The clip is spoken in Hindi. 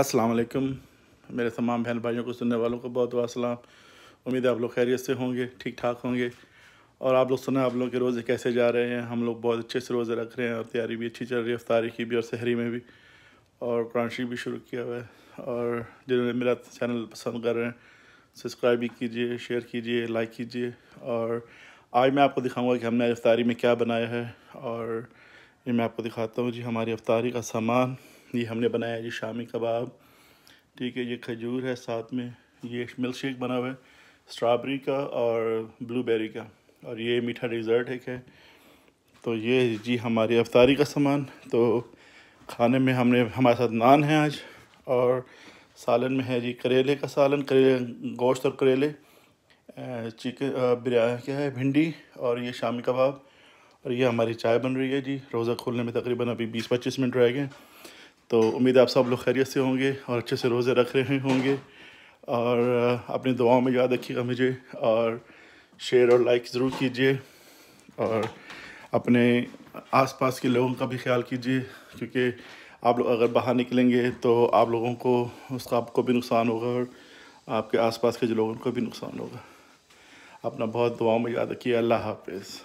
अस्सलाम वालेकुम मेरे तमाम बहन भाइयों को सुनने वालों को बहुत बहुत सलाम उम्मीद है आप लोग खैरियत से होंगे ठीक ठाक होंगे और आप लोग सुना आप लोगों के रोज़े कैसे जा रहे हैं हम लोग बहुत अच्छे से रोज़े रख रहे हैं और तैयारी भी अच्छी चल रही है अफ्तारी की भी और शहरी में भी और कुरान भी शुरू किया हुआ है और जिन्होंने मेरा चैनल पसंद कर रहे हैं सब्सक्राइब भी कीजिए शेयर कीजिए लाइक कीजिए और आज मैं आपको दिखाऊंगा कि हमने अफ्तारी में क्या बनाया है और ये मैं आपको दिखाता हूँ जी हमारी अफ्तारी का सामान ये हमने बनाया जी शामी कबाब ठीक है ये खजूर है साथ में ये मिल्क शेक बना हुआ है स्ट्रॉबेरी का और ब्लूबेरी का और ये मीठा डिज़र्ट एक है तो ये जी हमारी अफतारी का सामान तो खाने में हमने हमारे साथ नान है आज और सालन में है जी करेले का सालन करेले गोश्त और करेले चिकन बिरया क्या है भिंडी और ये शामी कबाब और ये हमारी चाय बन रही है जी रोज़ा खोलने में तकरीबन अभी बीस पच्चीस मिनट रह गए तो उम्मीद है आप सब लोग खैरियत से होंगे और अच्छे से रोज़े रख रहे होंगे और अपनी दुआओं में याद रखिएगा मुझे और शेयर और लाइक ज़रूर कीजिए और अपने आसपास के लोगों का भी ख्याल कीजिए क्योंकि आप लोग अगर बाहर निकलेंगे तो आप लोगों को उसका आपको भी नुकसान होगा और आपके आसपास के जो लोगों को भी नुकसान होगा अपना बहुत दुआओं में याद रखिए अल्लाह हाफिज़